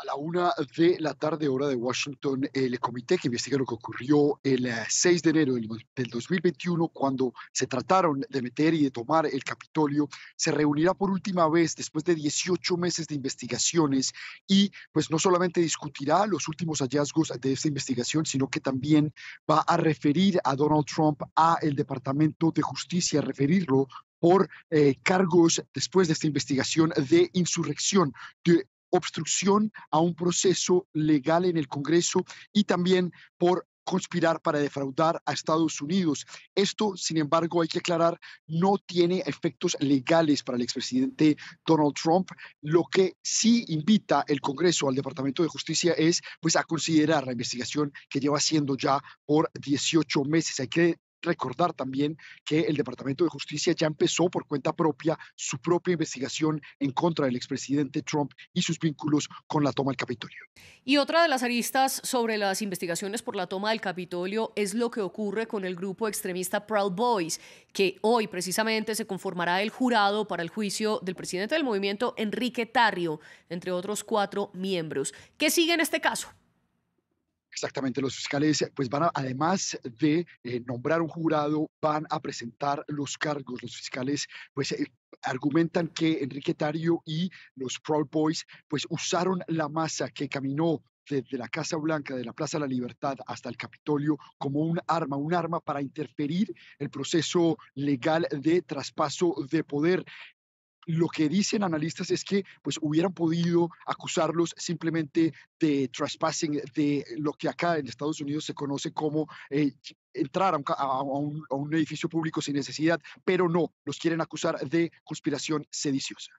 A la una de la tarde, hora de Washington, el comité que investiga lo que ocurrió el 6 eh, de enero del 2021, cuando se trataron de meter y de tomar el Capitolio, se reunirá por última vez después de 18 meses de investigaciones y pues no solamente discutirá los últimos hallazgos de esta investigación, sino que también va a referir a Donald Trump a el Departamento de Justicia, referirlo por eh, cargos después de esta investigación de insurrección, de obstrucción a un proceso legal en el Congreso y también por conspirar para defraudar a Estados Unidos. Esto, sin embargo, hay que aclarar, no tiene efectos legales para el expresidente Donald Trump. Lo que sí invita el Congreso al Departamento de Justicia es pues, a considerar la investigación que lleva haciendo ya por 18 meses. Hay que recordar también que el Departamento de Justicia ya empezó por cuenta propia su propia investigación en contra del expresidente Trump y sus vínculos con la toma del Capitolio. Y otra de las aristas sobre las investigaciones por la toma del Capitolio es lo que ocurre con el grupo extremista Proud Boys, que hoy precisamente se conformará el jurado para el juicio del presidente del movimiento, Enrique Tarrio, entre otros cuatro miembros. ¿Qué sigue en este caso? Exactamente, los fiscales pues van a, además de eh, nombrar un jurado, van a presentar los cargos. Los fiscales pues eh, argumentan que Enrique Tario y los Proud Boys pues usaron la masa que caminó desde la Casa Blanca, de la Plaza de la Libertad hasta el Capitolio, como un arma, un arma para interferir el proceso legal de traspaso de poder lo que dicen analistas es que pues hubieran podido acusarlos simplemente de trespassing, de lo que acá en Estados Unidos se conoce como eh, entrar a un edificio público sin necesidad, pero no, los quieren acusar de conspiración sediciosa.